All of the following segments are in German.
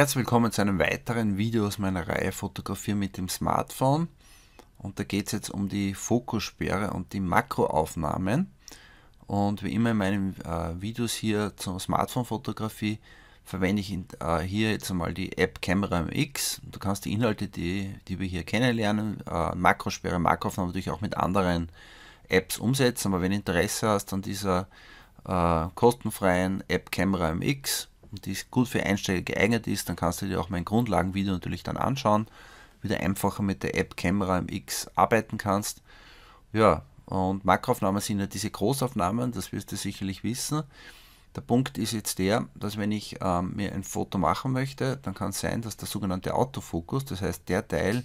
Herzlich willkommen zu einem weiteren Video aus meiner Reihe Fotografieren mit dem Smartphone. Und da geht es jetzt um die Fokussperre und die Makroaufnahmen. Und wie immer in meinen äh, Videos hier zur Smartphone-Fotografie verwende ich in, äh, hier jetzt einmal die App Camera MX. Du kannst die Inhalte, die, die wir hier kennenlernen, äh, Makrosperre, Makroaufnahmen natürlich auch mit anderen Apps umsetzen. Aber wenn du Interesse hast an dieser äh, kostenfreien App Camera MX, und die gut für Einsteiger geeignet ist, dann kannst du dir auch mein Grundlagenvideo natürlich dann anschauen, wie du einfacher mit der App Camera MX arbeiten kannst. Ja, und Makroaufnahmen sind ja diese Großaufnahmen, das wirst du sicherlich wissen. Der Punkt ist jetzt der, dass wenn ich ähm, mir ein Foto machen möchte, dann kann es sein, dass der sogenannte Autofokus, das heißt der Teil,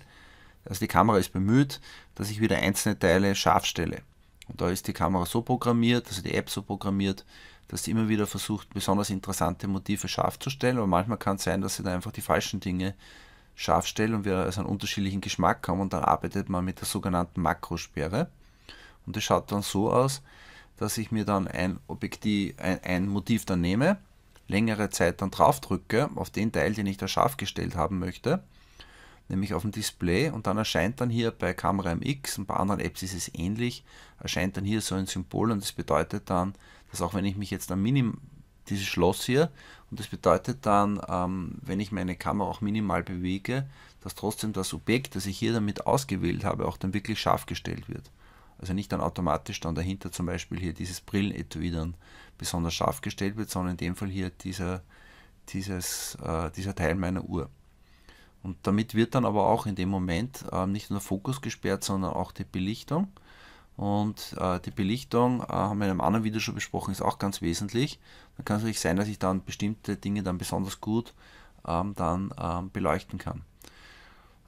also die Kamera ist bemüht, dass ich wieder einzelne Teile scharf stelle. Und da ist die Kamera so programmiert, also die App so programmiert, dass sie immer wieder versucht, besonders interessante Motive scharf zu stellen. Aber manchmal kann es sein, dass sie da einfach die falschen Dinge scharf stellen und wir also einen unterschiedlichen Geschmack haben. Und dann arbeitet man mit der sogenannten Makrosperre. Und das schaut dann so aus, dass ich mir dann ein Objektiv, ein, ein Motiv dann nehme, längere Zeit dann drauf drücke auf den Teil, den ich da scharf gestellt haben möchte nämlich auf dem Display und dann erscheint dann hier bei Kamera MX und bei anderen Apps ist es ähnlich, erscheint dann hier so ein Symbol und das bedeutet dann, dass auch wenn ich mich jetzt am Minim, dieses Schloss hier und das bedeutet dann, ähm, wenn ich meine Kamera auch minimal bewege, dass trotzdem das Objekt, das ich hier damit ausgewählt habe, auch dann wirklich scharf gestellt wird. Also nicht dann automatisch dann dahinter zum Beispiel hier dieses Brillenetui dann besonders scharf gestellt wird, sondern in dem Fall hier dieser, dieses, äh, dieser Teil meiner Uhr. Und damit wird dann aber auch in dem Moment äh, nicht nur der Fokus gesperrt, sondern auch die Belichtung. Und äh, die Belichtung, äh, haben wir in einem anderen Video schon besprochen, ist auch ganz wesentlich. Dann kann es natürlich sein, dass ich dann bestimmte Dinge dann besonders gut ähm, dann ähm, beleuchten kann.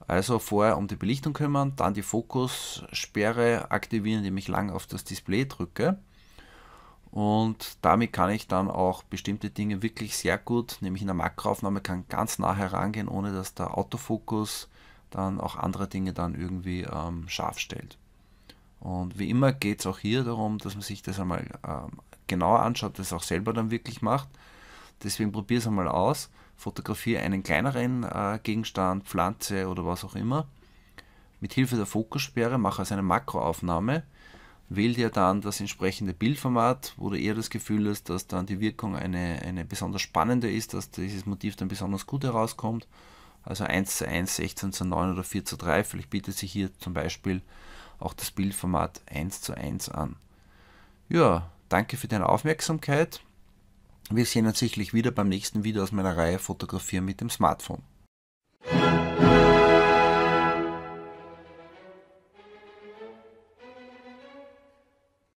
Also vorher um die Belichtung kümmern, dann die Fokussperre aktivieren, indem ich lang auf das Display drücke. Und damit kann ich dann auch bestimmte Dinge wirklich sehr gut, nämlich in der Makroaufnahme kann ganz nah herangehen, ohne dass der Autofokus dann auch andere Dinge dann irgendwie ähm, scharf stellt. Und wie immer geht es auch hier darum, dass man sich das einmal ähm, genauer anschaut, das auch selber dann wirklich macht. Deswegen probiere es einmal aus. Fotografiere einen kleineren äh, Gegenstand, Pflanze oder was auch immer. Mit Hilfe der Fokussperre mache also eine Makroaufnahme wähl dir dann das entsprechende Bildformat, wo du eher das Gefühl hast, dass dann die Wirkung eine, eine besonders spannende ist, dass dieses Motiv dann besonders gut herauskommt. Also 1 zu 1, 16 zu 9 oder 4 zu 3. Vielleicht bietet sich hier zum Beispiel auch das Bildformat 1 zu 1 an. Ja, danke für deine Aufmerksamkeit. Wir sehen uns sicherlich wieder beim nächsten Video aus meiner Reihe Fotografieren mit dem Smartphone.